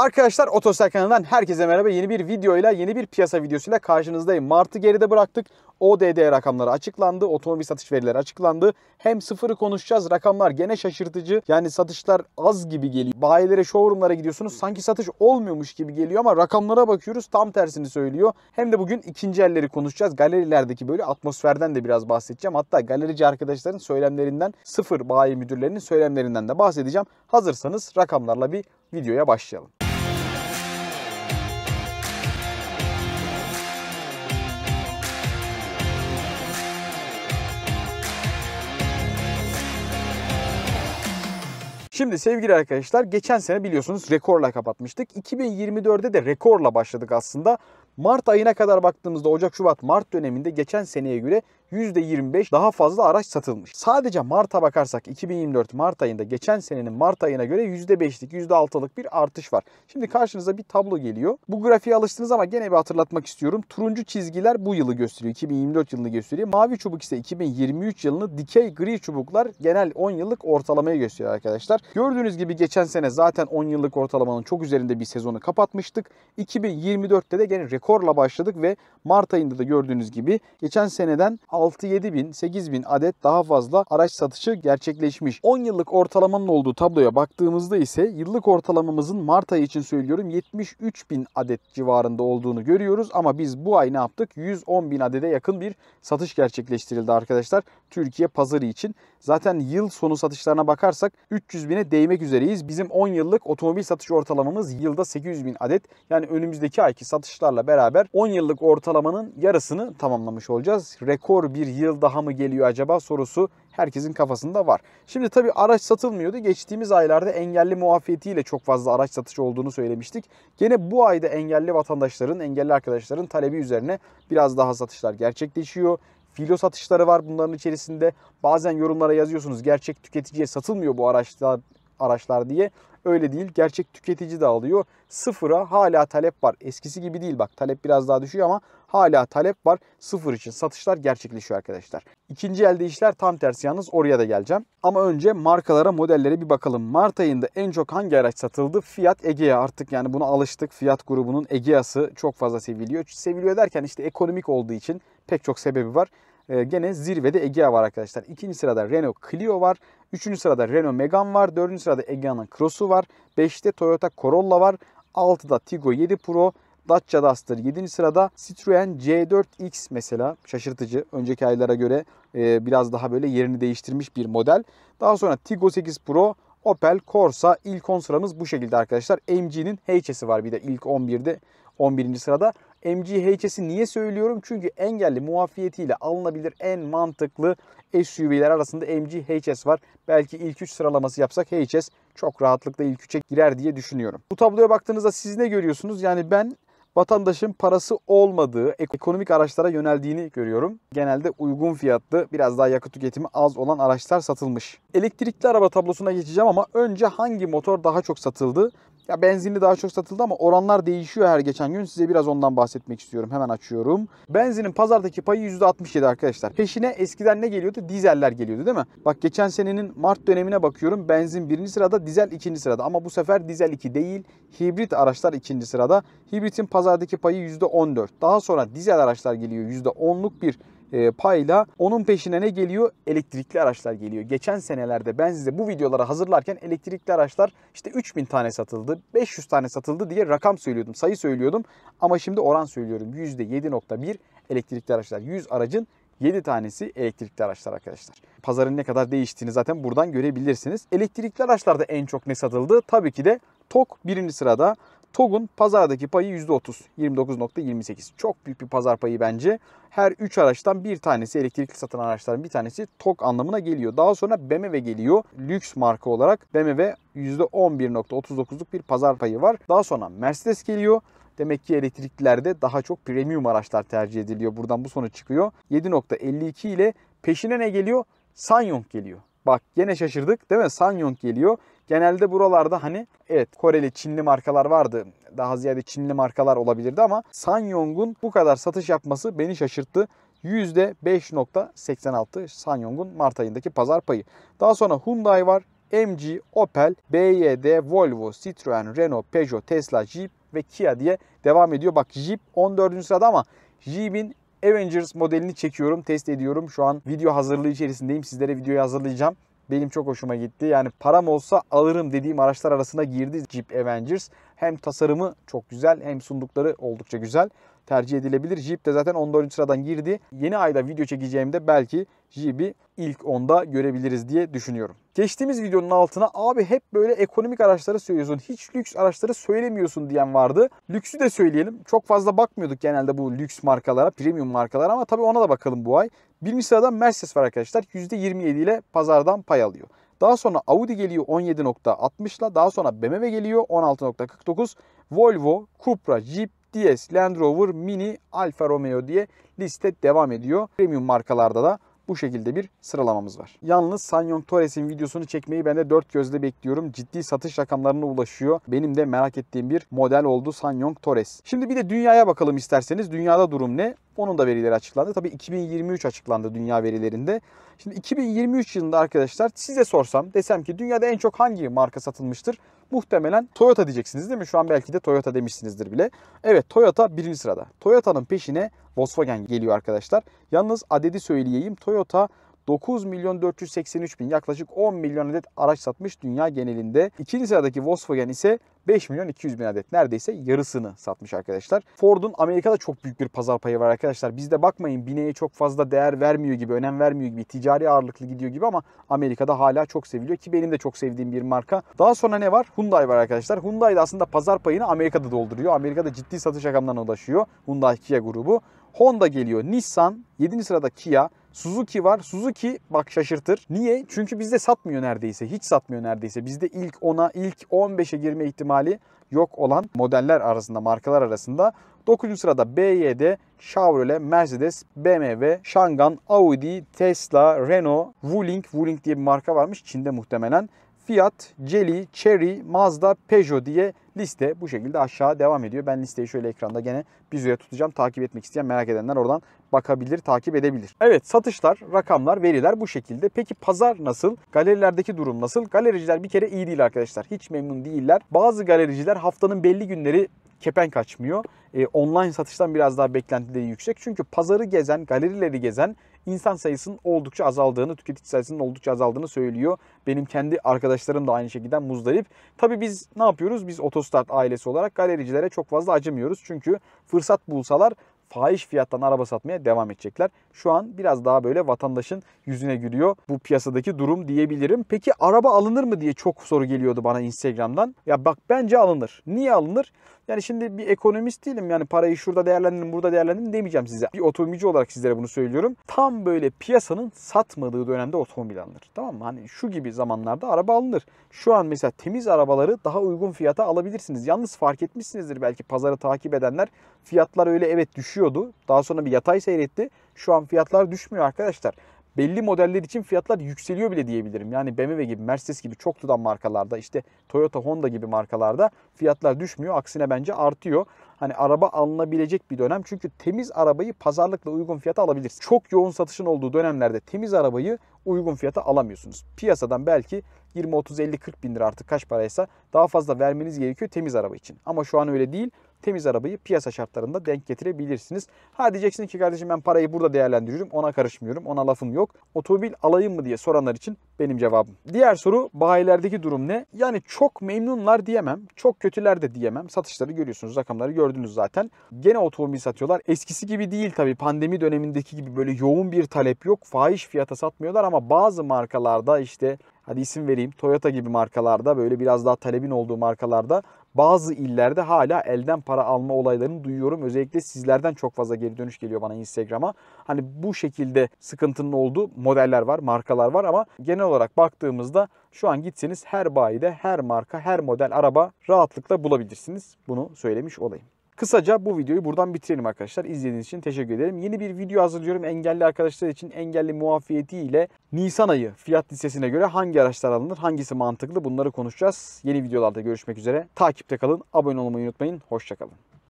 Arkadaşlar Otosel kanalından herkese merhaba. Yeni bir videoyla, yeni bir piyasa videosuyla karşınızdayım. Mart'ı geride bıraktık. ODD rakamları açıklandı. Otomobil satış verileri açıklandı. Hem sıfırı konuşacağız. Rakamlar gene şaşırtıcı. Yani satışlar az gibi geliyor. Bayilere, showroomlara gidiyorsunuz. Sanki satış olmuyormuş gibi geliyor ama rakamlara bakıyoruz. Tam tersini söylüyor. Hem de bugün ikinci elleri konuşacağız. Galerilerdeki böyle atmosferden de biraz bahsedeceğim. Hatta galerici arkadaşların söylemlerinden, sıfır bayi müdürlerinin söylemlerinden de bahsedeceğim. Hazırsanız rakamlarla bir videoya başlayalım. Şimdi sevgili arkadaşlar geçen sene biliyorsunuz rekorla kapatmıştık. 2024'de de rekorla başladık aslında. Mart ayına kadar baktığımızda Ocak, Şubat, Mart döneminde geçen seneye göre %25 daha fazla araç satılmış. Sadece Mart'a bakarsak 2024 Mart ayında geçen senenin Mart ayına göre %5'lik %6'lık bir artış var. Şimdi karşınıza bir tablo geliyor. Bu grafiğe alıştınız ama gene bir hatırlatmak istiyorum. Turuncu çizgiler bu yılı gösteriyor. 2024 yılını gösteriyor. Mavi çubuk ise 2023 yılını dikey gri çubuklar genel 10 yıllık ortalamayı gösteriyor arkadaşlar. Gördüğünüz gibi geçen sene zaten 10 yıllık ortalamanın çok üzerinde bir sezonu kapatmıştık. 2024'te de gene rekorla başladık ve Mart ayında da gördüğünüz gibi geçen seneden 6-7 bin, 8 bin adet daha fazla araç satışı gerçekleşmiş. 10 yıllık ortalamanın olduğu tabloya baktığımızda ise yıllık ortalamamızın Mart ayı için söylüyorum 73 bin adet civarında olduğunu görüyoruz. Ama biz bu ay ne yaptık? 110 bin adede yakın bir satış gerçekleştirildi arkadaşlar. Türkiye pazarı için. Zaten yıl sonu satışlarına bakarsak 300 bine değmek üzereyiz. Bizim 10 yıllık otomobil satış ortalamamız yılda 800 bin adet. Yani önümüzdeki ayki satışlarla beraber 10 yıllık ortalamanın yarısını tamamlamış olacağız. Rekor bir yıl daha mı geliyor acaba sorusu herkesin kafasında var. Şimdi tabii araç satılmıyordu. Geçtiğimiz aylarda engelli muafiyetiyle çok fazla araç satışı olduğunu söylemiştik. Gene bu ayda engelli vatandaşların, engelli arkadaşların talebi üzerine biraz daha satışlar gerçekleşiyor filo satışları var bunların içerisinde. Bazen yorumlara yazıyorsunuz gerçek tüketiciye satılmıyor bu araçlar araçlar diye. Öyle değil. Gerçek tüketici de alıyor. Sıfıra hala talep var. Eskisi gibi değil bak. Talep biraz daha düşüyor ama hala talep var. Sıfır için satışlar gerçekleşiyor arkadaşlar. İkinci elde işler tam tersi yalnız oraya da geleceğim. Ama önce markalara, modellere bir bakalım. Mart ayında en çok hangi araç satıldı? Fiat Egea artık yani buna alıştık. Fiat grubunun Egea'sı çok fazla seviliyor. Seviliyor derken işte ekonomik olduğu için pek çok sebebi var. E, gene zirvede Egea var arkadaşlar. İkinci sırada Renault Clio var. Üçüncü sırada Renault Megane var. Dördüncü sırada Egea'nın Cross'u var. Beşte Toyota Corolla var. Altıda Tigo 7 Pro. Dacia Duster 7. sırada Citroen C4X mesela şaşırtıcı. Önceki aylara göre e, biraz daha böyle yerini değiştirmiş bir model. Daha sonra Tiggo 8 Pro, Opel Corsa ilk 10 sıramız bu şekilde arkadaşlar. MG'nin H'si var bir de ilk 11'de 11. sırada. MGH'si niye söylüyorum? Çünkü engelli muafiyetiyle alınabilir en mantıklı SUV'ler arasında MG HS var. Belki ilk 3 sıralaması yapsak HS çok rahatlıkla ilk 3'e girer diye düşünüyorum. Bu tabloya baktığınızda siz ne görüyorsunuz? Yani ben vatandaşın parası olmadığı ekonomik araçlara yöneldiğini görüyorum. Genelde uygun fiyatlı biraz daha yakıt tüketimi az olan araçlar satılmış. Elektrikli araba tablosuna geçeceğim ama önce hangi motor daha çok satıldı? Ya benzinli daha çok satıldı ama oranlar değişiyor her geçen gün. Size biraz ondan bahsetmek istiyorum. Hemen açıyorum. Benzinin pazardaki payı %67 arkadaşlar. Peşine eskiden ne geliyordu? Dizeller geliyordu değil mi? Bak geçen senenin Mart dönemine bakıyorum. Benzin birinci sırada, dizel ikinci sırada. Ama bu sefer dizel 2 değil, hibrit araçlar ikinci sırada. Hibritin pazardaki payı %14. Daha sonra dizel araçlar geliyor. %10'luk bir e, payla onun peşine ne geliyor? Elektrikli araçlar geliyor. Geçen senelerde ben size bu videoları hazırlarken elektrikli araçlar işte 3000 tane satıldı, 500 tane satıldı diye rakam söylüyordum, sayı söylüyordum. Ama şimdi oran söylüyorum. %7.1 elektrikli araçlar. 100 aracın 7 tanesi elektrikli araçlar arkadaşlar. Pazarın ne kadar değiştiğini zaten buradan görebilirsiniz. Elektrikli araçlarda en çok ne satıldı? Tabii ki de TOK birinci sırada. TOG'un pazardaki payı %30, 29.28. Çok büyük bir pazar payı bence. Her 3 araçtan bir tanesi, elektrikli satın araçların bir tanesi TOG anlamına geliyor. Daha sonra BMW geliyor. Lüks marka olarak BMW %11.39'luk bir pazar payı var. Daha sonra Mercedes geliyor. Demek ki elektriklilerde daha çok premium araçlar tercih ediliyor. Buradan bu sonuç çıkıyor. 7.52 ile peşine ne geliyor? Sanyong geliyor. Bak gene şaşırdık değil mi? Sanyong geliyor. Genelde buralarda hani evet Koreli, Çinli markalar vardı. Daha ziyade Çinli markalar olabilirdi ama Sanyong'un bu kadar satış yapması beni şaşırttı. %5.86 Sanyong'un Mart ayındaki pazar payı. Daha sonra Hyundai var. MG, Opel, BYD, Volvo, Citroen, Renault, Peugeot, Tesla, Jeep ve Kia diye devam ediyor. Bak Jeep 14. sırada ama Jeep'in Avengers modelini çekiyorum, test ediyorum. Şu an video hazırlığı içerisindeyim. Sizlere videoyu hazırlayacağım. Benim çok hoşuma gitti. Yani param olsa alırım dediğim araçlar arasına girdi Jeep Avengers. Hem tasarımı çok güzel hem sundukları oldukça güzel tercih edilebilir. Jeep de zaten 14. sıradan girdi. Yeni ayda video çekeceğimde belki Jeep'i ilk 10'da görebiliriz diye düşünüyorum. Geçtiğimiz videonun altına abi hep böyle ekonomik araçları söylüyorsun. Hiç lüks araçları söylemiyorsun diyen vardı. Lüksü de söyleyelim. Çok fazla bakmıyorduk genelde bu lüks markalara, premium markalara ama tabii ona da bakalım bu ay. Birinci sırada Mercedes var arkadaşlar. %27 ile pazardan pay alıyor. Daha sonra Audi geliyor 17.60 ile. Daha sonra BMW geliyor 16.49. Volvo, Cupra, Jeep, DS, Land Rover, Mini, Alfa Romeo diye liste devam ediyor. Premium markalarda da bu şekilde bir sıralamamız var. Yalnız Sanyong Torres'in videosunu çekmeyi ben de dört gözle bekliyorum. Ciddi satış rakamlarına ulaşıyor. Benim de merak ettiğim bir model oldu Sanyong Torres. Şimdi bir de dünyaya bakalım isterseniz. Dünyada durum ne? Onun da verileri açıklandı. Tabii 2023 açıklandı dünya verilerinde. Şimdi 2023 yılında arkadaşlar size sorsam desem ki dünyada en çok hangi marka satılmıştır? Muhtemelen Toyota diyeceksiniz değil mi? Şu an belki de Toyota demişsinizdir bile. Evet Toyota birinci sırada. Toyota'nın peşine Volkswagen geliyor arkadaşlar. Yalnız adedi söyleyeyim. Toyota 9 milyon 483 bin yaklaşık 10 milyon adet araç satmış dünya genelinde. İkinci sıradaki Volkswagen ise 5 milyon 200 bin adet neredeyse yarısını satmış arkadaşlar. Ford'un Amerika'da çok büyük bir pazar payı var arkadaşlar. Bizde bakmayın bineye çok fazla değer vermiyor gibi, önem vermiyor gibi, ticari ağırlıklı gidiyor gibi ama Amerika'da hala çok seviliyor ki benim de çok sevdiğim bir marka. Daha sonra ne var? Hyundai var arkadaşlar. Hyundai de aslında pazar payını Amerika'da dolduruyor. Amerika'da ciddi satış rakamlarına ulaşıyor Hyundai Kia grubu. Honda geliyor. Nissan 7. sırada Kia. Suzuki var. Suzuki bak şaşırtır. Niye? Çünkü bizde satmıyor neredeyse. Hiç satmıyor neredeyse. Bizde ilk 10'a, ilk 15'e girme ihtimali ihtimali yok olan modeller arasında, markalar arasında 9. sırada BYD, Chevrolet, Mercedes, BMW, Shangan, Audi, Tesla, Renault, Wuling, Wuling diye bir marka varmış Çin'de muhtemelen. Fiat, Jelly, Cherry, Mazda, Peugeot diye liste bu şekilde aşağı devam ediyor. Ben listeyi şöyle ekranda gene bir süre tutacağım. Takip etmek isteyen merak edenler oradan bakabilir, takip edebilir. Evet satışlar, rakamlar, veriler bu şekilde. Peki pazar nasıl? Galerilerdeki durum nasıl? Galericiler bir kere iyi değil arkadaşlar. Hiç memnun değiller. Bazı galericiler haftanın belli günleri kepenk açmıyor. E, online satıştan biraz daha beklentileri yüksek. Çünkü pazarı gezen, galerileri gezen insan sayısının oldukça azaldığını, tüketici sayısının oldukça azaldığını söylüyor. Benim kendi arkadaşlarım da aynı şekilde muzdarip. Tabi biz ne yapıyoruz? Biz Otostart ailesi olarak galericilere çok fazla acımıyoruz. Çünkü fırsat bulsalar fahiş fiyattan araba satmaya devam edecekler. Şu an biraz daha böyle vatandaşın yüzüne gülüyor bu piyasadaki durum diyebilirim. Peki araba alınır mı diye çok soru geliyordu bana Instagram'dan. Ya bak bence alınır. Niye alınır? Yani şimdi bir ekonomist değilim yani parayı şurada değerlendirin burada değerlendirin demeyeceğim size. Bir otomobilci olarak sizlere bunu söylüyorum. Tam böyle piyasanın satmadığı dönemde otomobil alınır. Tamam mı? Hani şu gibi zamanlarda araba alınır. Şu an mesela temiz arabaları daha uygun fiyata alabilirsiniz. Yalnız fark etmişsinizdir belki pazarı takip edenler. Fiyatlar öyle evet düşüyor düşüyordu. Daha sonra bir yatay seyretti. Şu an fiyatlar düşmüyor arkadaşlar. Belli modeller için fiyatlar yükseliyor bile diyebilirim. Yani BMW gibi, Mercedes gibi çok tutan markalarda, işte Toyota, Honda gibi markalarda fiyatlar düşmüyor. Aksine bence artıyor. Hani araba alınabilecek bir dönem. Çünkü temiz arabayı pazarlıkla uygun fiyata alabilirsin. Çok yoğun satışın olduğu dönemlerde temiz arabayı uygun fiyata alamıyorsunuz. Piyasadan belki 20, 30, 50, 40 bin lira artık kaç paraysa daha fazla vermeniz gerekiyor temiz araba için. Ama şu an öyle değil temiz arabayı piyasa şartlarında denk getirebilirsiniz. Ha diyeceksin ki kardeşim ben parayı burada değerlendiriyorum ona karışmıyorum ona lafım yok. Otomobil alayım mı diye soranlar için benim cevabım. Diğer soru bayilerdeki durum ne? Yani çok memnunlar diyemem. Çok kötüler de diyemem. Satışları görüyorsunuz. Rakamları gördünüz zaten. Gene otomobil satıyorlar. Eskisi gibi değil tabii. Pandemi dönemindeki gibi böyle yoğun bir talep yok. Fahiş fiyata satmıyorlar ama bazı markalarda işte hadi isim vereyim Toyota gibi markalarda böyle biraz daha talebin olduğu markalarda bazı illerde hala elden para alma olaylarını duyuyorum. Özellikle sizlerden çok fazla geri dönüş geliyor bana Instagram'a. Hani bu şekilde sıkıntının olduğu modeller var, markalar var ama genel olarak baktığımızda şu an gitseniz her bayide, her marka, her model araba rahatlıkla bulabilirsiniz. Bunu söylemiş olayım. Kısaca bu videoyu buradan bitirelim arkadaşlar. İzlediğiniz için teşekkür ederim. Yeni bir video hazırlıyorum. Engelli arkadaşlar için engelli muafiyeti ile Nisan ayı fiyat listesine göre hangi araçlar alınır, hangisi mantıklı bunları konuşacağız. Yeni videolarda görüşmek üzere. Takipte kalın, abone olmayı unutmayın. Hoşçakalın.